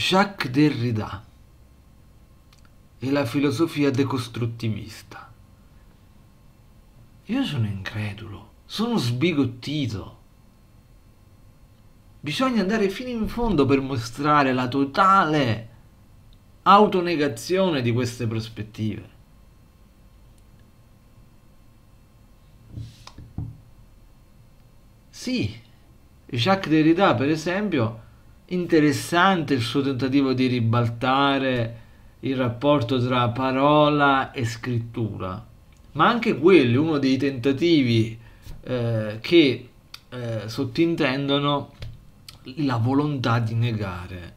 Jacques Derrida e la filosofia decostruttivista. Io sono incredulo, sono sbigottito. Bisogna andare fino in fondo per mostrare la totale autonegazione di queste prospettive. Sì, Jacques Derrida, per esempio, interessante il suo tentativo di ribaltare il rapporto tra parola e scrittura, ma anche quello uno dei tentativi eh, che eh, sottintendono la volontà di negare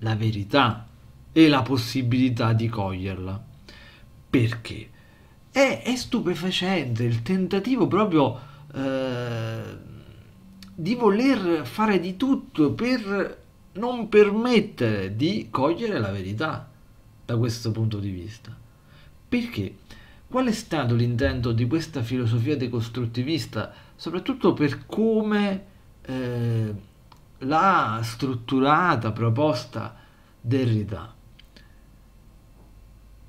la verità e la possibilità di coglierla. Perché? È, è stupefacente il tentativo proprio... Eh, di voler fare di tutto per non permettere di cogliere la verità da questo punto di vista. Perché? Qual è stato l'intento di questa filosofia decostruttivista, soprattutto per come eh, l'ha strutturata, proposta Derrida?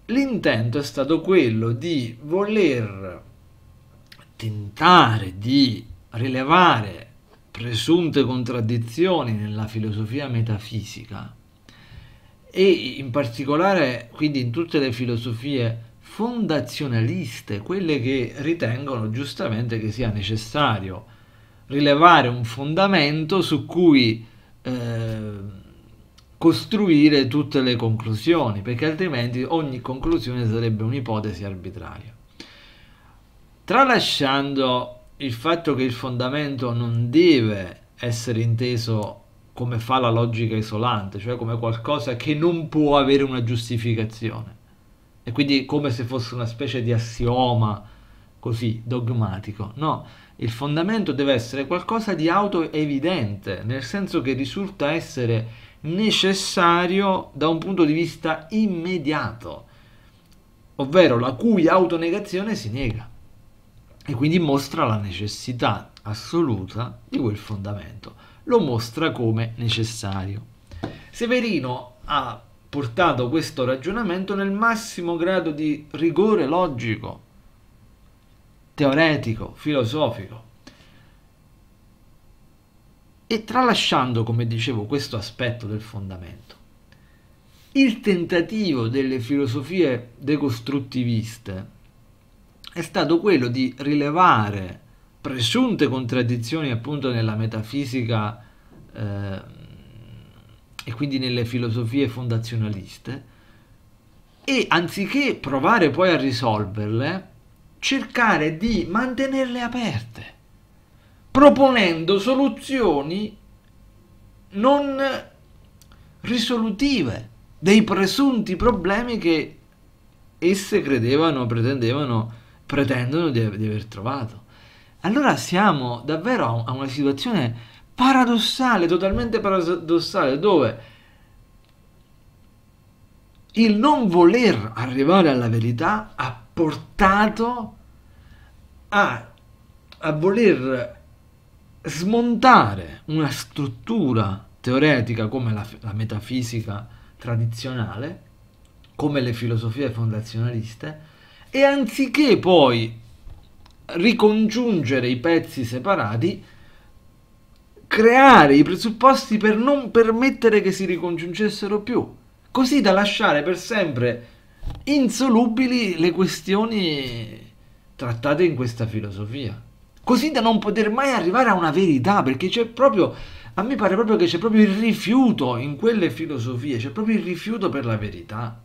L'intento è stato quello di voler tentare di rilevare presunte contraddizioni nella filosofia metafisica e in particolare quindi in tutte le filosofie fondazionaliste, quelle che ritengono giustamente che sia necessario rilevare un fondamento su cui eh, costruire tutte le conclusioni, perché altrimenti ogni conclusione sarebbe un'ipotesi arbitraria. Tralasciando il fatto che il fondamento non deve essere inteso come fa la logica isolante, cioè come qualcosa che non può avere una giustificazione. E quindi come se fosse una specie di assioma così dogmatico. No, il fondamento deve essere qualcosa di autoevidente, nel senso che risulta essere necessario da un punto di vista immediato, ovvero la cui autonegazione si nega e quindi mostra la necessità assoluta di quel fondamento, lo mostra come necessario. Severino ha portato questo ragionamento nel massimo grado di rigore logico, teoretico, filosofico. E tralasciando, come dicevo, questo aspetto del fondamento, il tentativo delle filosofie decostruttiviste è stato quello di rilevare presunte contraddizioni appunto nella metafisica eh, e quindi nelle filosofie fondazionaliste e anziché provare poi a risolverle, cercare di mantenerle aperte, proponendo soluzioni non risolutive dei presunti problemi che esse credevano, pretendevano pretendono di, di aver trovato. Allora siamo davvero a una situazione paradossale, totalmente paradossale, dove il non voler arrivare alla verità ha portato a, a, voler smontare una struttura teoretica come la, la metafisica tradizionale, come le filosofie fondazionaliste, e anziché poi ricongiungere i pezzi separati, creare i presupposti per non permettere che si ricongiungessero più, così da lasciare per sempre insolubili le questioni trattate in questa filosofia, così da non poter mai arrivare a una verità, perché c'è proprio, a me pare proprio che c'è proprio il rifiuto in quelle filosofie, c'è proprio il rifiuto per la verità.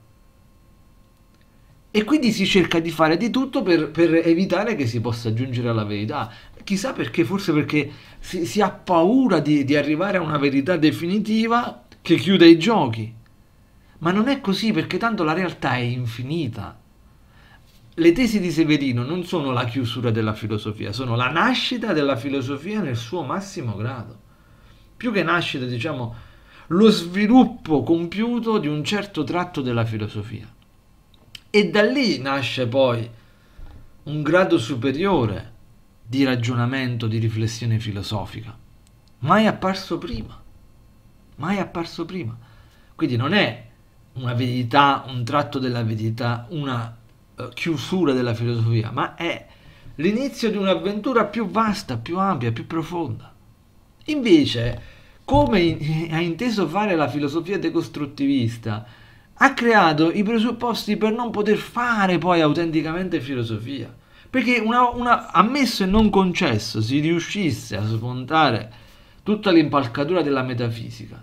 E quindi si cerca di fare di tutto per, per evitare che si possa giungere alla verità. Chissà perché, forse perché si, si ha paura di, di arrivare a una verità definitiva che chiude i giochi. Ma non è così perché tanto la realtà è infinita. Le tesi di Severino non sono la chiusura della filosofia, sono la nascita della filosofia nel suo massimo grado. Più che nascita, diciamo, lo sviluppo compiuto di un certo tratto della filosofia. E da lì nasce poi un grado superiore di ragionamento, di riflessione filosofica. Mai apparso prima. Mai apparso prima. Quindi non è una verità, un tratto della verità, una eh, chiusura della filosofia, ma è l'inizio di un'avventura più vasta, più ampia, più profonda. Invece, come ha inteso fare la filosofia decostruttivista, ha creato i presupposti per non poter fare poi autenticamente filosofia. Perché una, una, ammesso e non concesso si riuscisse a smontare tutta l'impalcatura della metafisica,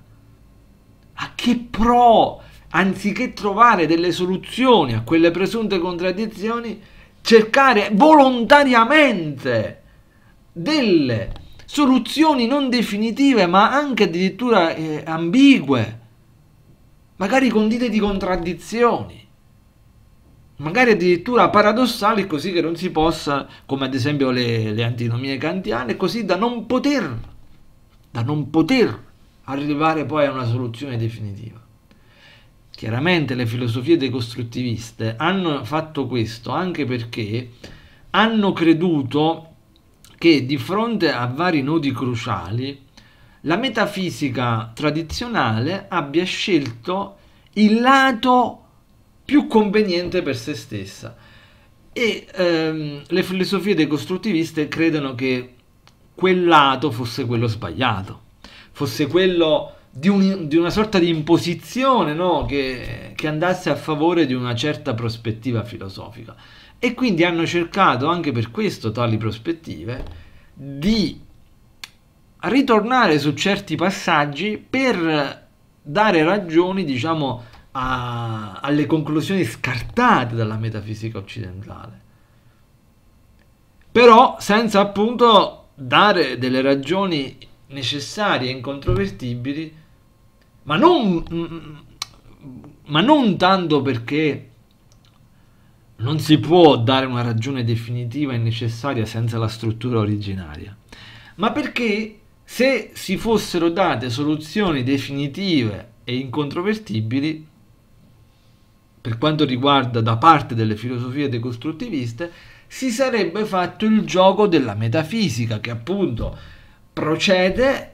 a che pro, anziché trovare delle soluzioni a quelle presunte contraddizioni, cercare volontariamente delle soluzioni non definitive ma anche addirittura eh, ambigue magari condite di contraddizioni, magari addirittura paradossali, così che non si possa, come ad esempio le, le antinomie kantiane, così da non poter, da non poter arrivare poi a una soluzione definitiva. Chiaramente le filosofie decostruttiviste hanno fatto questo anche perché hanno creduto che di fronte a vari nodi cruciali la metafisica tradizionale abbia scelto il lato più conveniente per se stessa e ehm, le filosofie decostruttiviste credono che quel lato fosse quello sbagliato, fosse quello di, un, di una sorta di imposizione no? che, che andasse a favore di una certa prospettiva filosofica. E quindi hanno cercato anche per questo tali prospettive di ritornare su certi passaggi per dare ragioni, diciamo, a, alle conclusioni scartate dalla metafisica occidentale. Però senza appunto dare delle ragioni necessarie e incontrovertibili, ma non, ma non tanto perché non si può dare una ragione definitiva e necessaria senza la struttura originaria, ma perché se si fossero date soluzioni definitive e incontrovertibili, per quanto riguarda da parte delle filosofie decostruttiviste, si sarebbe fatto il gioco della metafisica che appunto procede,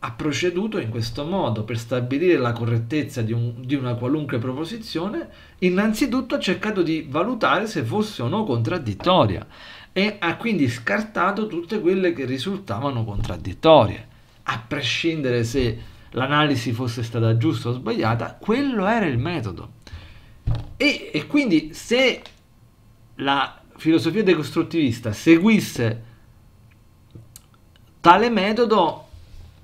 ha proceduto in questo modo per stabilire la correttezza di, un, di una qualunque proposizione, innanzitutto ha cercato di valutare se fosse o no contraddittoria e ha quindi scartato tutte quelle che risultavano contraddittorie. A prescindere se l'analisi fosse stata giusta o sbagliata, quello era il metodo. E, e quindi se la filosofia decostruttivista seguisse tale metodo,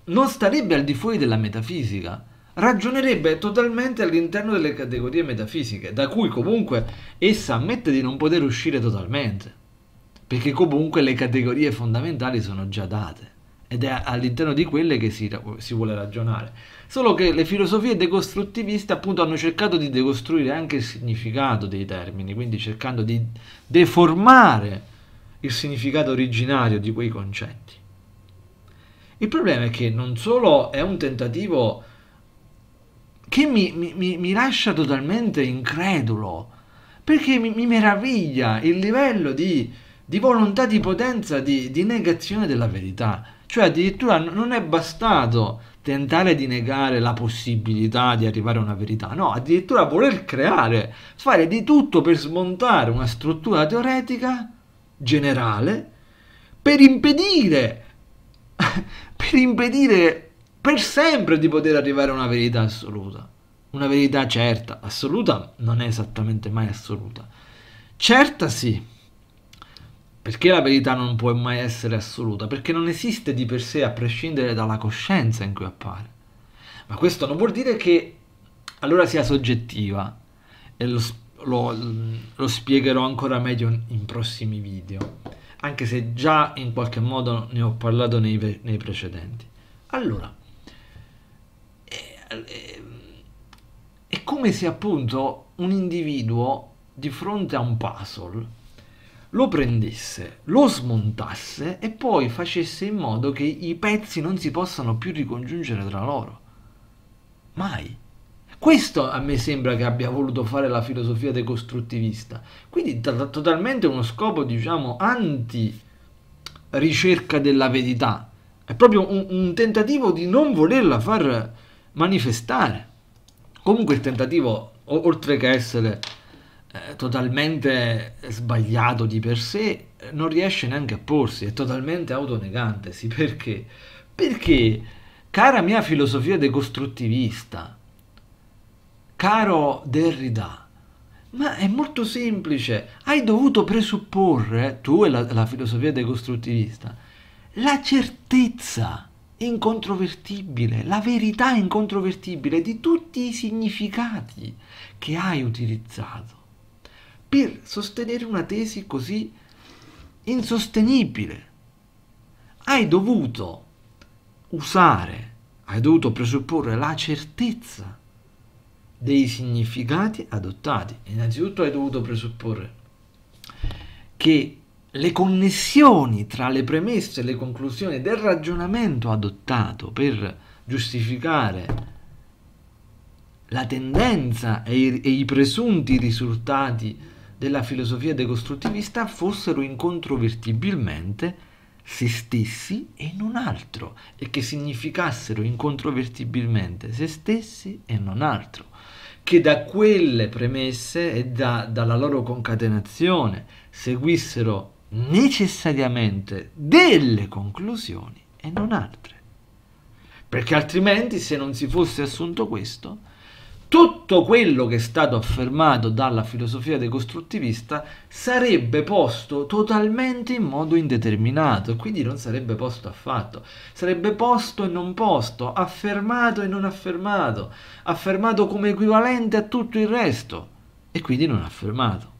non starebbe al di fuori della metafisica, ragionerebbe totalmente all'interno delle categorie metafisiche, da cui comunque essa ammette di non poter uscire totalmente perché comunque le categorie fondamentali sono già date ed è all'interno di quelle che si, si, vuole ragionare. Solo che le filosofie decostruttiviste appunto hanno cercato di decostruire anche il significato dei termini, quindi cercando di deformare il significato originario di quei concetti. Il problema è che non solo è un tentativo che mi, mi, mi lascia totalmente incredulo, perché mi, mi meraviglia il livello di di volontà di potenza di, di negazione della verità. Cioè addirittura non è bastato tentare di negare la possibilità di arrivare a una verità, no, addirittura voler creare, fare di tutto per smontare una struttura teoretica generale per impedire, per impedire per sempre di poter arrivare a una verità assoluta. Una verità certa, assoluta non è esattamente mai assoluta. Certa sì, perché la verità non può mai essere assoluta? Perché non esiste di per sé a prescindere dalla coscienza in cui appare. Ma questo non vuol dire che allora sia soggettiva e lo, lo, mm, lo spiegherò ancora meglio in prossimi video, anche se già in qualche modo ne ho parlato nei, nei precedenti. Allora, è, eh, è, eh, è come se appunto un individuo di fronte a un puzzle lo prendesse, lo smontasse e poi facesse in modo che i pezzi non si possano più ricongiungere tra loro. Mai. Questo a me sembra che abbia voluto fare la filosofia decostruttivista. Quindi t- totalmente uno scopo, diciamo, anti ricerca della verità. È proprio un, un tentativo di non volerla far manifestare. Comunque il tentativo, o- oltre che essere eh, totalmente sbagliato di per sé, non riesce neanche a porsi, è totalmente autonegante, sì, Perché? Perché, cara mia filosofia decostruttivista, caro Derrida, ma è molto semplice, hai dovuto presupporre, tu e la, la filosofia decostruttivista, la certezza incontrovertibile, la verità incontrovertibile di tutti i significati che hai utilizzato per sostenere una tesi così insostenibile. Hai dovuto usare, hai dovuto presupporre la certezza dei significati adottati. Innanzitutto hai dovuto presupporre che le connessioni tra le premesse e le conclusioni del ragionamento adottato per giustificare la tendenza e i, presunti risultati della filosofia decostruttivista fossero incontrovertibilmente se stessi e non altro, e che significassero incontrovertibilmente se stessi e non altro, che da quelle premesse e da, dalla loro concatenazione seguissero necessariamente delle conclusioni e non altre. Perché altrimenti se non si fosse assunto questo, tutto quello che è stato affermato dalla filosofia decostruttivista sarebbe posto totalmente in modo indeterminato e quindi non sarebbe posto affatto. Sarebbe posto e non posto, affermato e non affermato, affermato come equivalente a tutto il resto e quindi non affermato.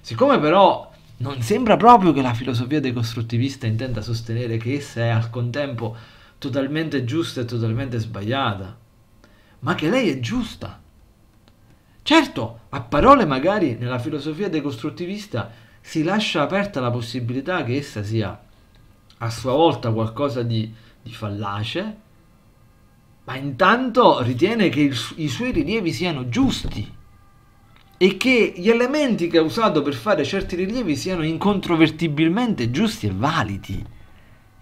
Siccome però non sembra proprio che la filosofia decostruttivista intenda sostenere che essa è al contempo totalmente giusta e totalmente sbagliata, ma che lei è giusta Certo, a parole magari nella filosofia decostruttivista si lascia aperta la possibilità che essa sia a sua volta qualcosa di, di fallace, ma intanto ritiene che il, i suoi rilievi siano giusti e che gli elementi che ha usato per fare certi rilievi siano incontrovertibilmente giusti e validi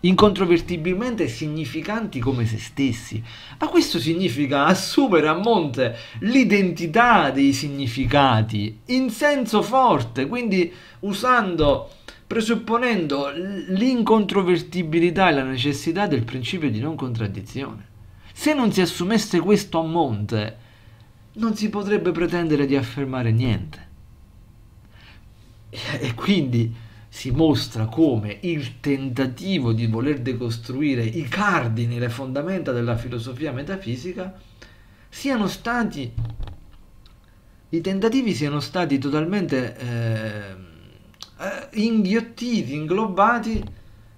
incontrovertibilmente significanti come se stessi, ma questo significa assumere a monte l'identità dei significati in senso forte, quindi usando, presupponendo l'incontrovertibilità e la necessità del principio di non contraddizione. Se non si assumesse questo a monte, non si potrebbe pretendere di affermare niente. E quindi si mostra come il tentativo di voler decostruire i cardini, le fondamenta della filosofia metafisica, siano stati, i tentativi siano stati totalmente eh, eh, inghiottiti, inglobati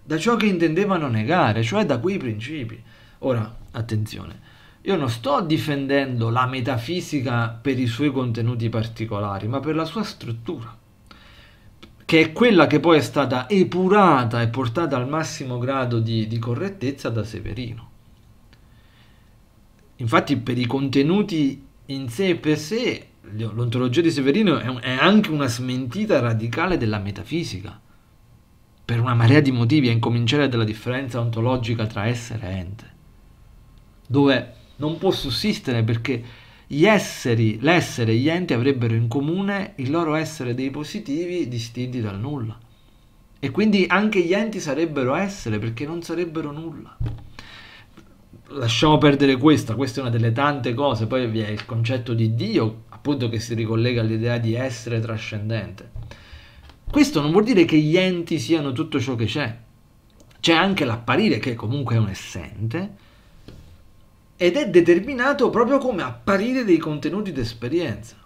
da ciò che intendevano negare, cioè da quei principi. Ora, attenzione, io non sto difendendo la metafisica per i suoi contenuti particolari, ma per la sua struttura che è quella che poi è stata epurata e portata al massimo grado di, di correttezza da Severino. Infatti per i contenuti in sé e per sé l'ontologia di Severino è, è anche una smentita radicale della metafisica, per una marea di motivi, a incominciare dalla differenza ontologica tra essere e ente, dove non può sussistere perché gli esseri, l'essere e gli enti avrebbero in comune il loro essere dei positivi distinti dal nulla. E quindi anche gli enti sarebbero essere perché non sarebbero nulla. Lasciamo perdere questa, questa è una delle tante cose, poi vi è il concetto di Dio, appunto che si ricollega all'idea di essere trascendente. Questo non vuol dire che gli enti siano tutto ciò che c'è. C'è anche l'apparire che comunque è un essente, ed è determinato proprio come apparire dei contenuti d'esperienza.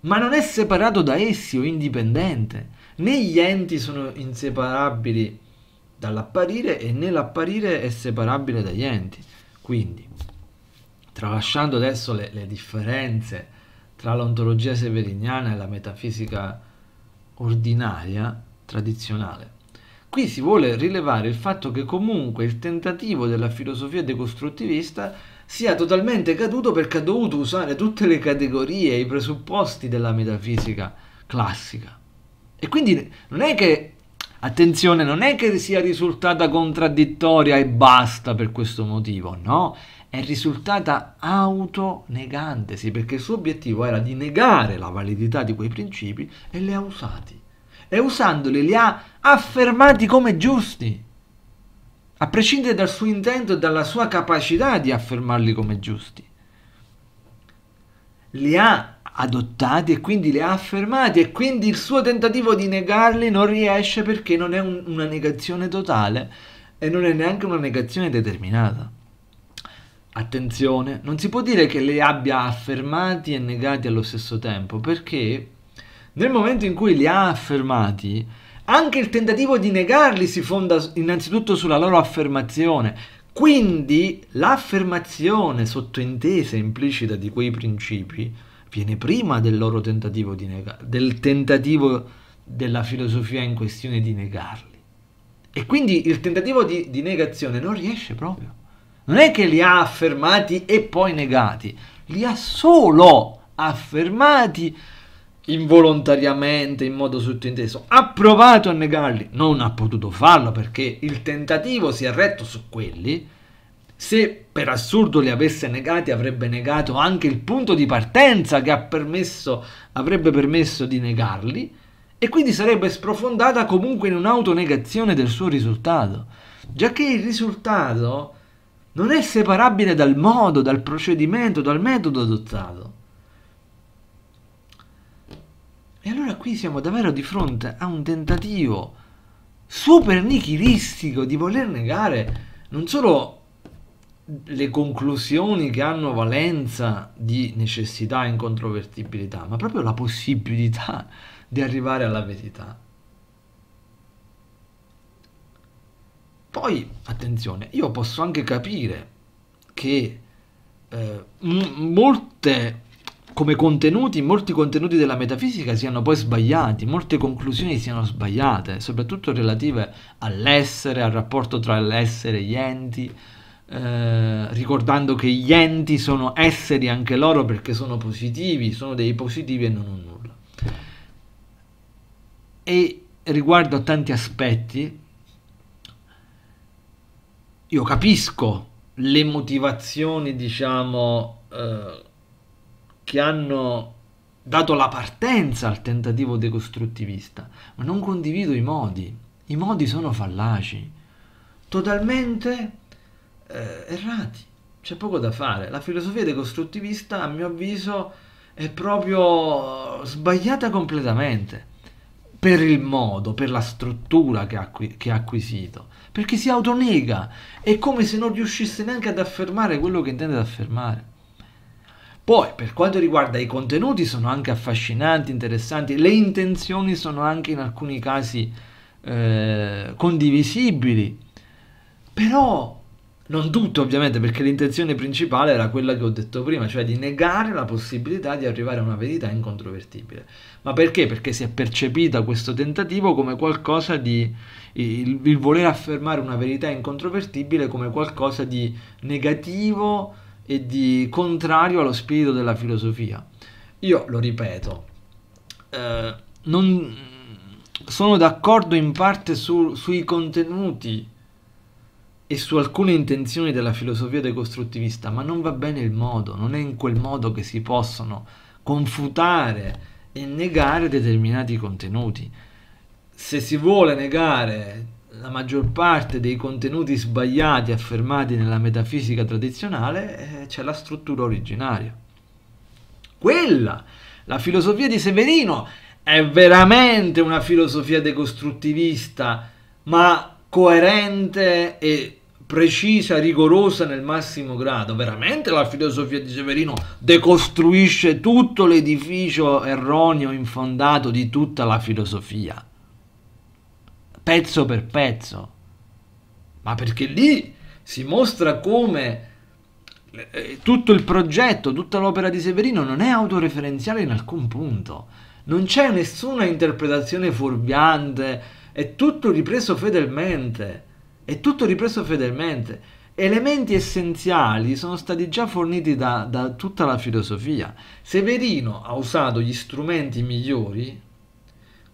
Ma non è separato da essi o indipendente, né gli enti sono inseparabili dall'apparire e né l'apparire è separabile dagli enti. Quindi, tralasciando adesso le, le differenze tra l'ontologia severiniana e la metafisica ordinaria, tradizionale, Qui si vuole rilevare il fatto che comunque il tentativo della filosofia decostruttivista sia totalmente caduto perché ha dovuto usare tutte le categorie e i presupposti della metafisica classica. E quindi non è che, attenzione, non è che sia risultata contraddittoria e basta per questo motivo, no? È risultata autonegantesi perché il suo obiettivo era di negare la validità di quei principi e li ha usati e usandoli li ha affermati come giusti, a prescindere dal suo intento e dalla sua capacità di affermarli come giusti. Li ha adottati e quindi li ha affermati e quindi il suo tentativo di negarli non riesce perché non è un, una negazione totale e non è neanche una negazione determinata. Attenzione, non si può dire che li abbia affermati e negati allo stesso tempo perché nel momento in cui li ha affermati, anche il tentativo di negarli si fonda innanzitutto sulla loro affermazione. Quindi l'affermazione sottointesa implicita di quei principi viene prima del loro tentativo di negarli, del tentativo della filosofia in questione di negarli. E quindi il tentativo di, di negazione non riesce proprio. Non è che li ha affermati e poi negati, li ha solo affermati involontariamente, in modo sottinteso, ha provato a negarli, non ha potuto farlo perché il tentativo si è retto su quelli, se per assurdo li avesse negati avrebbe negato anche il punto di partenza che permesso, avrebbe permesso di negarli e quindi sarebbe sprofondata comunque in un'autonegazione del suo risultato, già che il risultato non è separabile dal modo, dal procedimento, dal metodo adottato. E allora qui siamo davvero di fronte a un tentativo super nichilistico di voler negare non solo le conclusioni che hanno valenza di necessità e incontrovertibilità, ma proprio la possibilità di arrivare alla verità. Poi, attenzione, io posso anche capire che eh, m- molte come contenuti, molti contenuti della metafisica siano poi sbagliati, molte conclusioni siano sbagliate, soprattutto relative all'essere, al rapporto tra l'essere e gli enti, eh, ricordando che gli enti sono esseri anche loro perché sono positivi, sono dei positivi e non un nulla. E riguardo a tanti aspetti, io capisco le motivazioni, diciamo... Eh, che hanno dato la partenza al tentativo decostruttivista, ma non condivido i modi. I modi sono fallaci, totalmente eh, errati. C'è poco da fare. La filosofia decostruttivista, a mio avviso, è proprio sbagliata completamente per il modo, per la struttura che ha, che ha acquisito, perché si autonega, è come se non riuscisse neanche ad affermare quello che intende ad affermare. Poi, per quanto riguarda i contenuti, sono anche affascinanti, interessanti, le intenzioni sono anche in alcuni casi eh, condivisibili, però non tutto ovviamente, perché l'intenzione principale era quella che ho detto prima, cioè di negare la possibilità di arrivare a una verità incontrovertibile. Ma perché? Perché si è percepita questo tentativo come qualcosa di... il, il voler affermare una verità incontrovertibile come qualcosa di negativo, e di contrario allo spirito della filosofia. Io lo ripeto, eh, non, sono d'accordo in parte su, sui contenuti e su alcune intenzioni della filosofia decostruttivista, ma non va bene il modo, non è in quel modo che si possono confutare e negare determinati contenuti. Se si vuole negare la maggior parte dei contenuti sbagliati affermati nella metafisica tradizionale eh, c'è la struttura originaria. Quella, la filosofia di Severino, è veramente una filosofia decostruttivista, ma coerente e precisa, rigorosa nel massimo grado. Veramente la filosofia di Severino decostruisce tutto l'edificio erroneo infondato di tutta la filosofia pezzo per pezzo, ma perché lì si mostra come eh, eh, tutto il progetto, tutta l'opera di Severino non è autoreferenziale in alcun punto, non c'è nessuna interpretazione fuorviante, è tutto ripreso fedelmente, è tutto ripreso fedelmente. Elementi essenziali sono stati già forniti da, da tutta la filosofia. Severino ha usato gli strumenti migliori,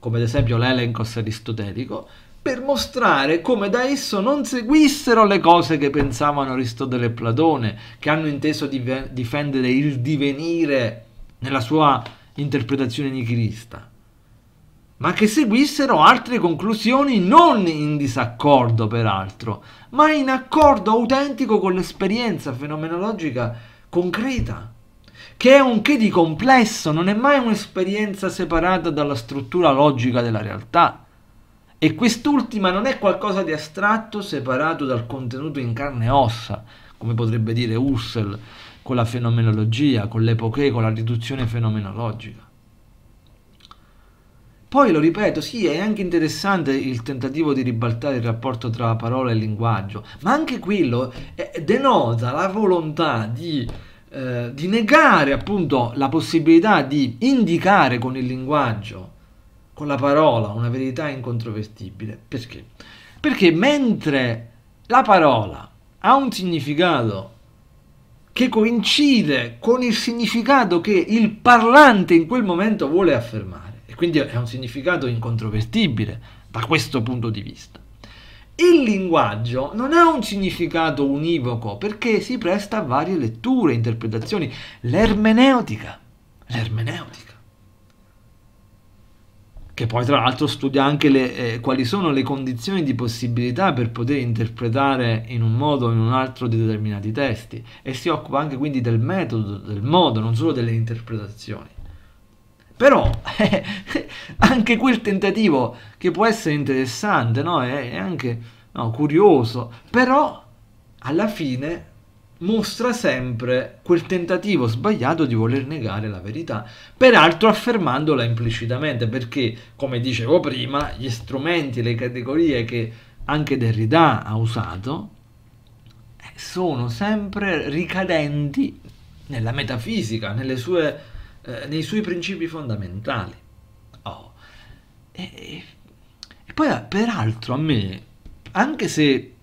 come ad esempio l'Elencos aristotelico, per mostrare come da esso non seguissero le cose che pensavano Aristotele e Platone, che hanno inteso difendere il divenire nella sua interpretazione nichilista, ma che seguissero altre conclusioni non in disaccordo peraltro, ma in accordo autentico con l'esperienza fenomenologica concreta che è un che di complesso, non è mai un'esperienza separata dalla struttura logica della realtà. E quest'ultima non è qualcosa di astratto separato dal contenuto in carne e ossa, come potrebbe dire Husserl con la fenomenologia, con l'epoche, con la riduzione fenomenologica. Poi lo ripeto, sì, è anche interessante il tentativo di ribaltare il rapporto tra parola e linguaggio, ma anche quello denota la volontà di eh, di negare appunto la possibilità di indicare con il linguaggio, con la parola, una verità incontrovertibile. Perché? Perché mentre la parola ha un significato che coincide con il significato che il parlante in quel momento vuole affermare. E quindi è un significato incontrovertibile da questo punto di vista. Il linguaggio non ha un significato univoco perché si presta a varie letture, interpretazioni. L'ermeneutica, l'ermeneutica che poi tra l'altro studia anche le, eh, quali sono le condizioni di possibilità per poter interpretare in un modo o in un altro determinati testi e si occupa anche quindi del metodo, del modo, non solo delle interpretazioni. Però eh, anche quel tentativo che può essere interessante, no? è, è anche no, curioso, però alla fine mostra sempre quel tentativo sbagliato di voler negare la verità, peraltro affermandola implicitamente, perché, come dicevo prima, gli strumenti, le categorie che anche Derrida ha usato, eh, sono sempre ricadenti nella metafisica, nelle sue eh, nei suoi principi fondamentali. Oh. E, e, e, poi, eh, peraltro, a me, anche se, eh,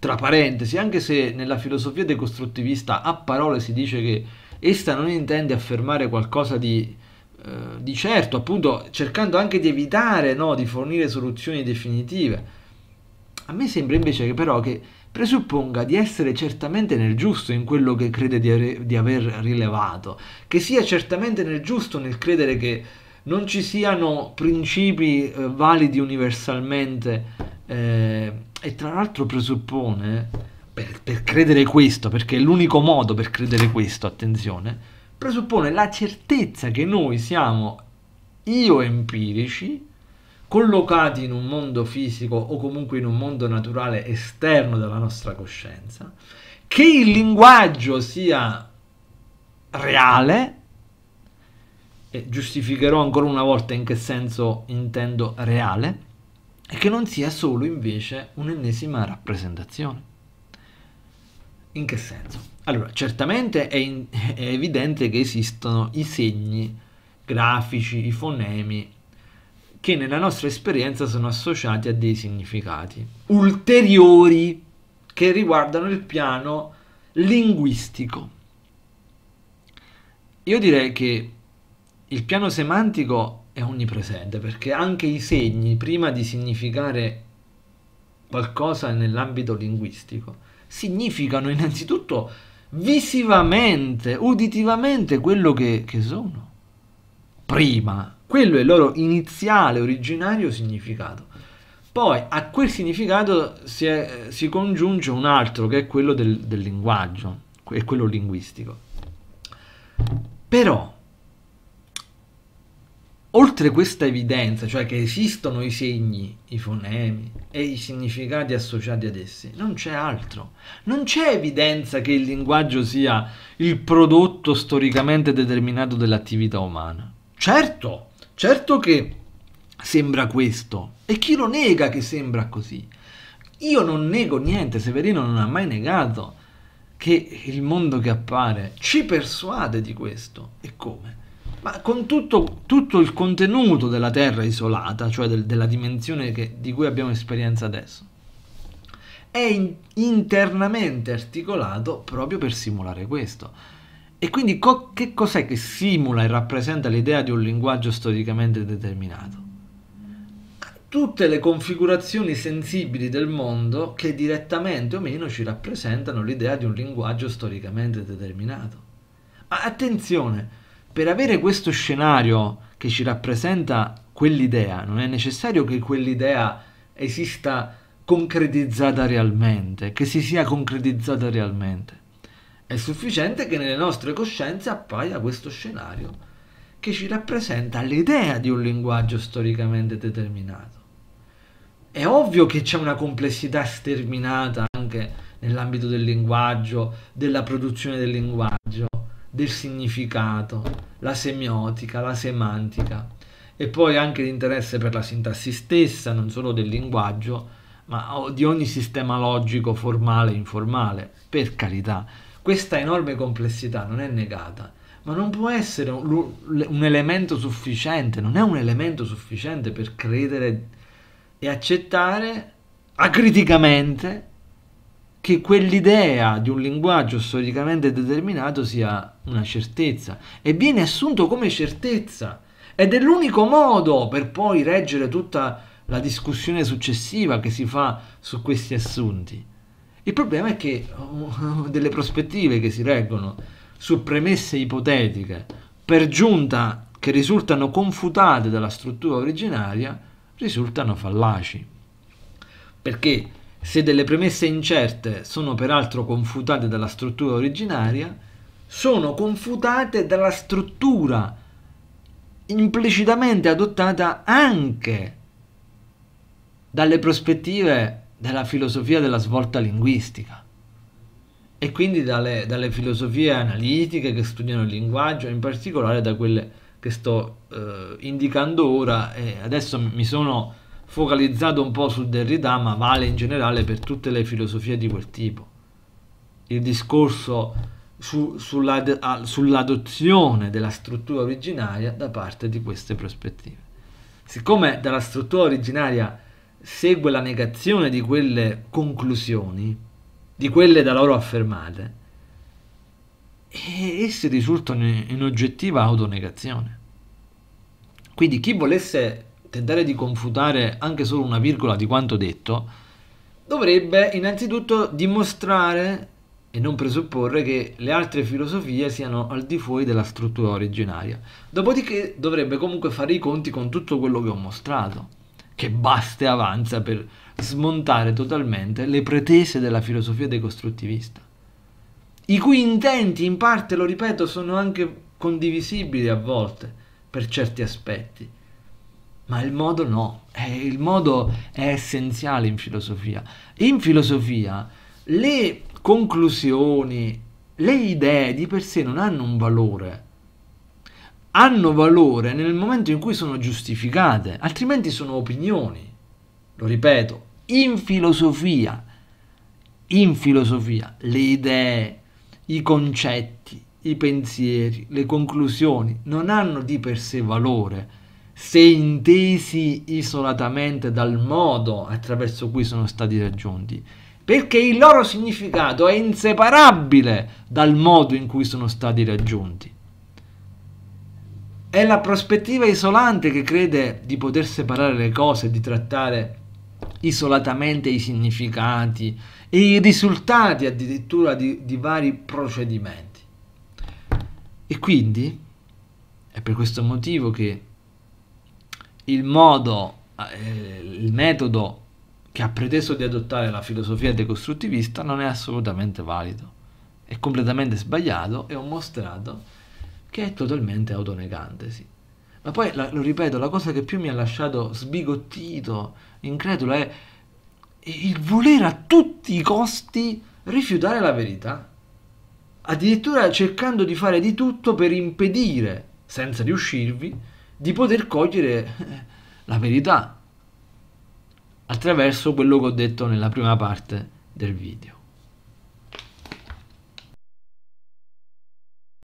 tra parentesi, anche se nella filosofia decostruttivista a parole si dice che essa non intende affermare qualcosa di, di certo, appunto cercando anche di evitare no, di fornire soluzioni definitive, a me sembra invece che però che presupponga di essere certamente nel giusto in quello che crede di, re, di aver rilevato, che sia certamente nel giusto nel credere che non ci siano principi eh, validi universalmente eh, e tra l'altro presuppone, per, per credere questo, perché è l'unico modo per credere questo, attenzione, presuppone la certezza che noi siamo io empirici collocati in un mondo fisico o comunque in un mondo naturale esterno dalla nostra coscienza, che il linguaggio sia reale, e giustificherò ancora una volta in che senso intendo reale, e che non sia solo invece un'ennesima rappresentazione. In che senso? Allora, certamente è, in- è evidente che esistono i segni grafici, i fonemi che nella nostra esperienza sono associati a dei significati ulteriori che riguardano il piano linguistico. Io direi che il piano semantico è onnipresente perché anche i segni, prima di significare qualcosa nell'ambito linguistico, significano innanzitutto visivamente, uditivamente quello che, che sono. Prima quello è il loro iniziale, originario significato. Poi a quel significato si, è, si congiunge un altro che è quello del, del linguaggio, è quello linguistico. Però, oltre questa evidenza, cioè che esistono i segni, i fonemi e i significati associati ad essi, non c'è altro. Non c'è evidenza che il linguaggio sia il prodotto storicamente determinato dell'attività umana. Certo, Certo che sembra questo e chi lo nega che sembra così? Io non nego niente, Severino non ha mai negato che il mondo che appare ci persuade di questo. E come? Ma con tutto, tutto il contenuto della Terra isolata, cioè del, della dimensione che, di cui abbiamo esperienza adesso, è in, internamente articolato proprio per simulare questo. E quindi co- che cos'è che simula e rappresenta l'idea di un linguaggio storicamente determinato? Tutte le configurazioni sensibili del mondo che direttamente o meno ci rappresentano l'idea di un linguaggio storicamente determinato. Ma attenzione, per avere questo scenario che ci rappresenta quell'idea, non è necessario che quell'idea esista concretizzata realmente, che si sia concretizzata realmente è sufficiente che nelle nostre coscienze appaia questo scenario che ci rappresenta l'idea di un linguaggio storicamente determinato. È ovvio che c'è una complessità sterminata anche nell'ambito del linguaggio, della produzione del linguaggio, del significato, la semiotica, la semantica e poi anche l'interesse per la sintassi stessa, non solo del linguaggio, ma di ogni sistema logico formale e informale, per carità questa enorme complessità non è negata, ma non può essere un, un elemento sufficiente, non è un elemento sufficiente per credere e accettare acriticamente che quell'idea di un linguaggio storicamente determinato sia una certezza e viene assunto come certezza ed è l'unico modo per poi reggere tutta la discussione successiva che si fa su questi assunti. Il problema è che delle prospettive che si reggono su premesse ipotetiche, per giunta che risultano confutate dalla struttura originaria, risultano fallaci. Perché se delle premesse incerte sono peraltro confutate dalla struttura originaria, sono confutate dalla struttura implicitamente adottata anche dalle prospettive dalla filosofia della svolta linguistica e quindi dalle, dalle, filosofie analitiche che studiano il linguaggio, in particolare da quelle che sto eh, indicando ora e adesso mi sono focalizzato un po' sul Derrida ma vale in generale per tutte le filosofie di quel tipo. Il discorso su, sulla, sull'adozione della struttura originaria da parte di queste prospettive. Siccome dalla struttura originaria segue la negazione di quelle conclusioni, di quelle da loro affermate, e essi risultano in oggettiva autonegazione. Quindi chi volesse tentare di confutare anche solo una virgola di quanto detto, dovrebbe innanzitutto dimostrare e non presupporre che le altre filosofie siano al di fuori della struttura originaria. Dopodiché dovrebbe comunque fare i conti con tutto quello che ho mostrato che basta e avanza per smontare totalmente le pretese della filosofia decostruttivista, i cui intenti in parte, lo ripeto, sono anche condivisibili a volte per certi aspetti, ma il modo no, eh, il modo è essenziale in filosofia. In filosofia le conclusioni, le idee di per sé non hanno un valore hanno valore nel momento in cui sono giustificate, altrimenti sono opinioni. Lo ripeto, in filosofia, in filosofia, le idee, i concetti, i pensieri, le conclusioni non hanno di per sé valore se intesi isolatamente dal modo attraverso cui sono stati raggiunti, perché il loro significato è inseparabile dal modo in cui sono stati raggiunti. È la prospettiva isolante che crede di poter separare le cose, di trattare isolatamente i significati e i risultati addirittura di, di vari procedimenti. E quindi è per questo motivo che il modo, eh, il metodo che ha preteso di adottare la filosofia decostruttivista non è assolutamente valido, è completamente sbagliato e ho mostrato che è totalmente autonegantesi. Ma poi, la, lo ripeto, la cosa che più mi ha lasciato sbigottito, incredulo, è il voler a tutti i costi rifiutare la verità. Addirittura cercando di fare di tutto per impedire, senza riuscirvi, di poter cogliere la verità attraverso quello che ho detto nella prima parte del video.